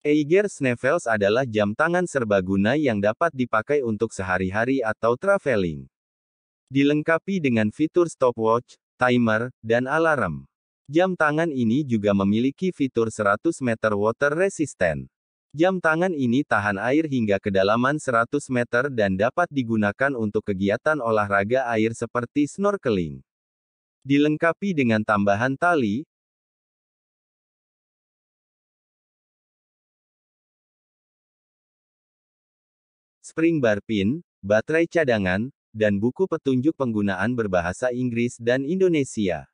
Eiger Sneffels adalah jam tangan serbaguna yang dapat dipakai untuk sehari-hari atau traveling. Dilengkapi dengan fitur stopwatch, timer, dan alarm. Jam tangan ini juga memiliki fitur 100 meter water resistant. Jam tangan ini tahan air hingga kedalaman 100 meter dan dapat digunakan untuk kegiatan olahraga air seperti snorkeling. Dilengkapi dengan tambahan tali, spring bar pin, baterai cadangan, dan buku petunjuk penggunaan berbahasa Inggris dan Indonesia.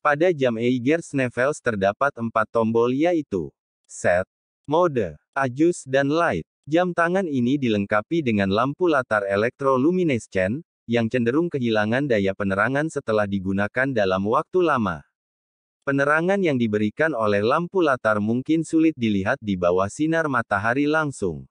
Pada jam Eiger Snevels terdapat empat tombol yaitu set, mode, adjust, dan light. Jam tangan ini dilengkapi dengan lampu latar elektroluminescent, yang cenderung kehilangan daya penerangan setelah digunakan dalam waktu lama. Penerangan yang diberikan oleh lampu latar mungkin sulit dilihat di bawah sinar matahari langsung.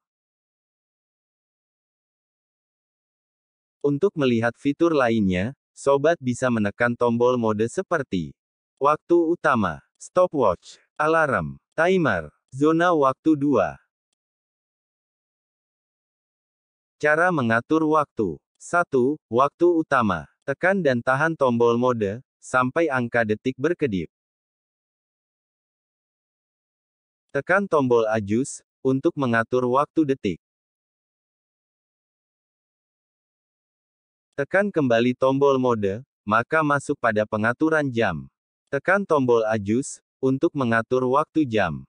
Untuk melihat fitur lainnya, sobat bisa menekan tombol mode seperti waktu utama, stopwatch, alarm, timer, zona waktu 2. Cara mengatur waktu 1. Waktu utama. Tekan dan tahan tombol mode, sampai angka detik berkedip. Tekan tombol ajus, untuk mengatur waktu detik. Tekan kembali tombol mode, maka masuk pada pengaturan jam. Tekan tombol ajus, untuk mengatur waktu jam.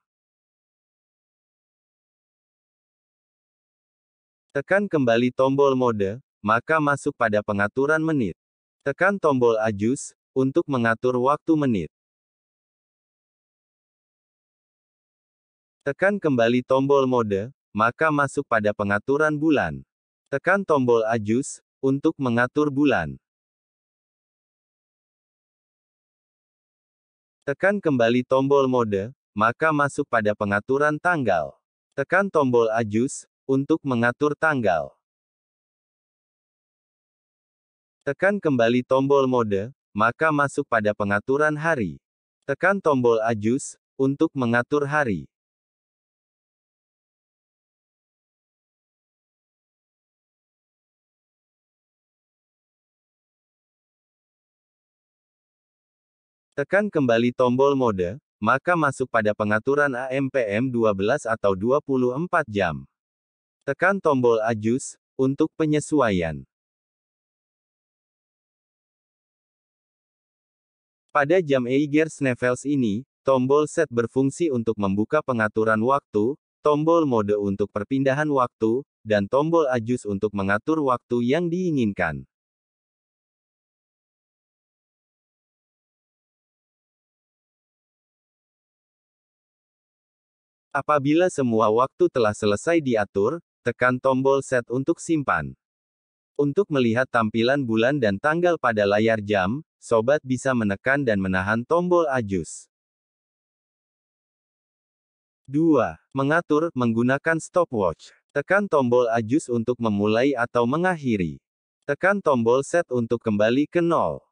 Tekan kembali tombol mode, maka masuk pada pengaturan menit. Tekan tombol adjust untuk mengatur waktu menit. Tekan kembali tombol mode, maka masuk pada pengaturan bulan. Tekan tombol adjust untuk mengatur bulan. Tekan kembali tombol mode, maka masuk pada pengaturan tanggal. Tekan tombol adjust untuk mengatur tanggal. Tekan kembali tombol mode, maka masuk pada pengaturan hari. Tekan tombol ajus, untuk mengatur hari. Tekan kembali tombol mode, maka masuk pada pengaturan AMPM 12 atau 24 jam. Tekan tombol ajus, untuk penyesuaian. Pada jam Eiger Sneffels ini, tombol set berfungsi untuk membuka pengaturan waktu, tombol mode untuk perpindahan waktu, dan tombol ajus untuk mengatur waktu yang diinginkan. Apabila semua waktu telah selesai diatur, tekan tombol set untuk simpan. Untuk melihat tampilan bulan dan tanggal pada layar jam, sobat bisa menekan dan menahan tombol ajus. 2. Mengatur, menggunakan stopwatch. Tekan tombol ajus untuk memulai atau mengakhiri. Tekan tombol set untuk kembali ke nol.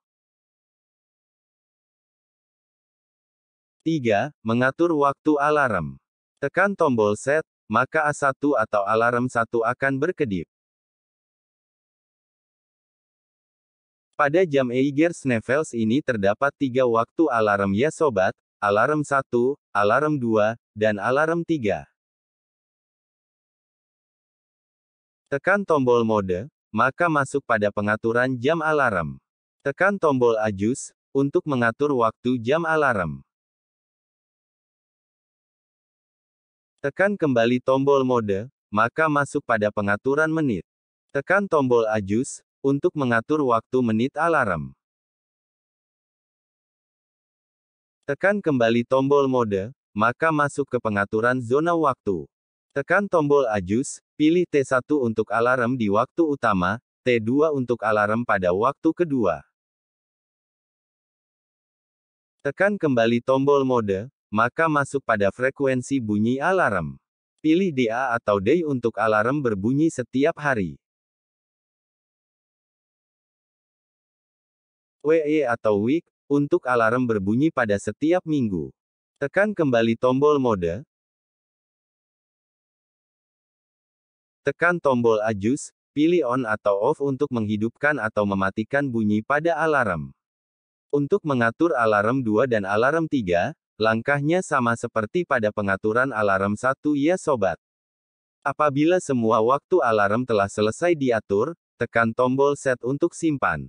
3. Mengatur waktu alarm. Tekan tombol set, maka A1 atau alarm 1 akan berkedip. Pada jam Eiger Snevels ini terdapat tiga waktu alarm ya sobat, alarm 1, alarm 2, dan alarm 3. Tekan tombol mode, maka masuk pada pengaturan jam alarm. Tekan tombol ajus, untuk mengatur waktu jam alarm. Tekan kembali tombol mode, maka masuk pada pengaturan menit. Tekan tombol ajus, untuk mengatur waktu menit alarm. Tekan kembali tombol mode, maka masuk ke pengaturan zona waktu. Tekan tombol ajus, pilih T1 untuk alarm di waktu utama, T2 untuk alarm pada waktu kedua. Tekan kembali tombol mode, maka masuk pada frekuensi bunyi alarm. Pilih DA atau Day untuk alarm berbunyi setiap hari. WE atau WIC, untuk alarm berbunyi pada setiap minggu. Tekan kembali tombol mode. Tekan tombol adjust, pilih on atau off untuk menghidupkan atau mematikan bunyi pada alarm. Untuk mengatur alarm 2 dan alarm 3, langkahnya sama seperti pada pengaturan alarm 1 ya sobat. Apabila semua waktu alarm telah selesai diatur, tekan tombol set untuk simpan.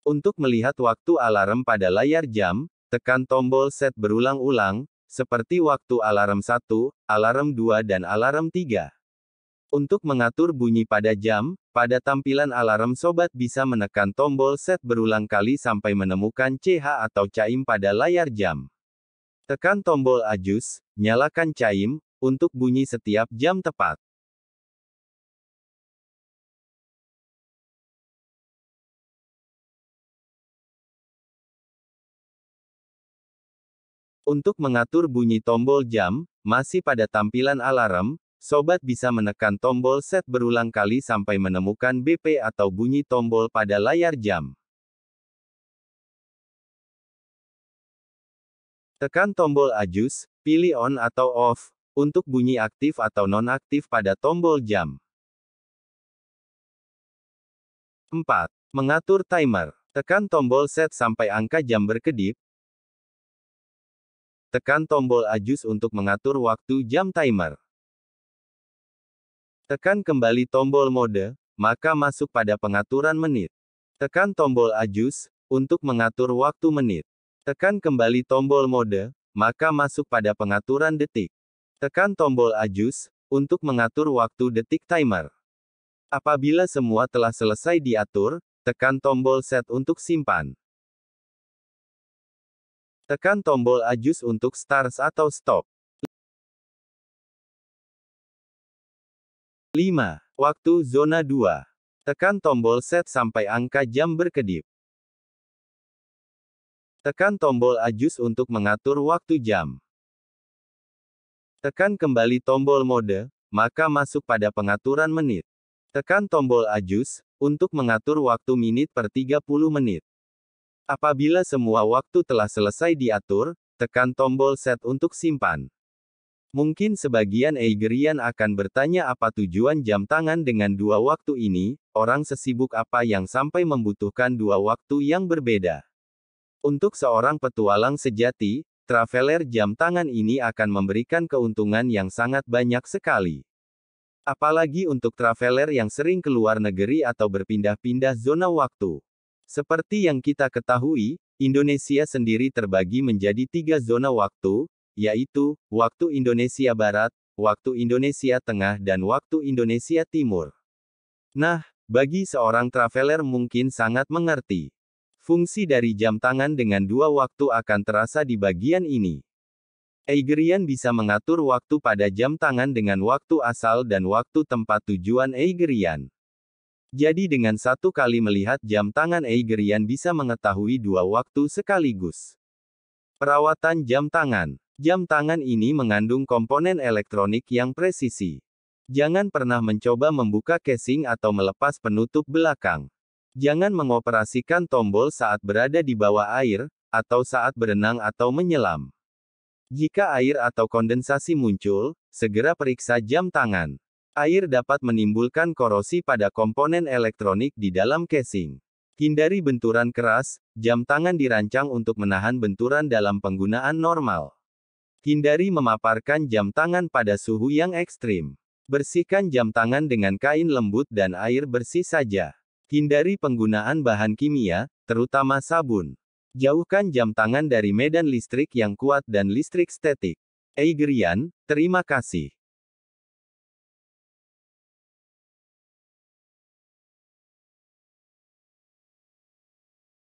Untuk melihat waktu alarm pada layar jam, tekan tombol set berulang-ulang, seperti waktu alarm 1, alarm 2 dan alarm 3. Untuk mengatur bunyi pada jam, pada tampilan alarm sobat bisa menekan tombol set berulang kali sampai menemukan CH atau caim pada layar jam. Tekan tombol ajus, nyalakan caim, untuk bunyi setiap jam tepat. Untuk mengatur bunyi tombol jam, masih pada tampilan alarm, sobat bisa menekan tombol set berulang kali sampai menemukan BP atau bunyi tombol pada layar jam. Tekan tombol ajus, pilih on atau off, untuk bunyi aktif atau nonaktif pada tombol jam. 4. Mengatur timer. Tekan tombol set sampai angka jam berkedip, Tekan tombol ajus untuk mengatur waktu jam timer. Tekan kembali tombol mode, maka masuk pada pengaturan menit. Tekan tombol ajus untuk mengatur waktu menit. Tekan kembali tombol mode, maka masuk pada pengaturan detik. Tekan tombol ajus untuk mengatur waktu detik timer. Apabila semua telah selesai diatur, tekan tombol set untuk simpan. Tekan tombol ajus untuk start atau stop. 5. Waktu zona 2. Tekan tombol set sampai angka jam berkedip. Tekan tombol ajus untuk mengatur waktu jam. Tekan kembali tombol mode, maka masuk pada pengaturan menit. Tekan tombol ajus untuk mengatur waktu menit per 30 menit. Apabila semua waktu telah selesai diatur, tekan tombol set untuk simpan. Mungkin sebagian Eigerian akan bertanya apa tujuan jam tangan dengan dua waktu ini, orang sesibuk apa yang sampai membutuhkan dua waktu yang berbeda. Untuk seorang petualang sejati, traveler jam tangan ini akan memberikan keuntungan yang sangat banyak sekali. Apalagi untuk traveler yang sering keluar negeri atau berpindah-pindah zona waktu. Seperti yang kita ketahui, Indonesia sendiri terbagi menjadi tiga zona waktu, yaitu waktu Indonesia Barat, waktu Indonesia Tengah, dan waktu Indonesia Timur. Nah, bagi seorang traveler mungkin sangat mengerti. Fungsi dari jam tangan dengan dua waktu akan terasa di bagian ini. Eigerian bisa mengatur waktu pada jam tangan dengan waktu asal dan waktu tempat tujuan Eigerian. Jadi dengan satu kali melihat jam tangan Eigerian bisa mengetahui dua waktu sekaligus. Perawatan jam tangan. Jam tangan ini mengandung komponen elektronik yang presisi. Jangan pernah mencoba membuka casing atau melepas penutup belakang. Jangan mengoperasikan tombol saat berada di bawah air, atau saat berenang atau menyelam. Jika air atau kondensasi muncul, segera periksa jam tangan. Air dapat menimbulkan korosi pada komponen elektronik di dalam casing. Hindari benturan keras, jam tangan dirancang untuk menahan benturan dalam penggunaan normal. Hindari memaparkan jam tangan pada suhu yang ekstrim. Bersihkan jam tangan dengan kain lembut dan air bersih saja. Hindari penggunaan bahan kimia, terutama sabun. Jauhkan jam tangan dari medan listrik yang kuat dan listrik statik. Eigerian, terima kasih.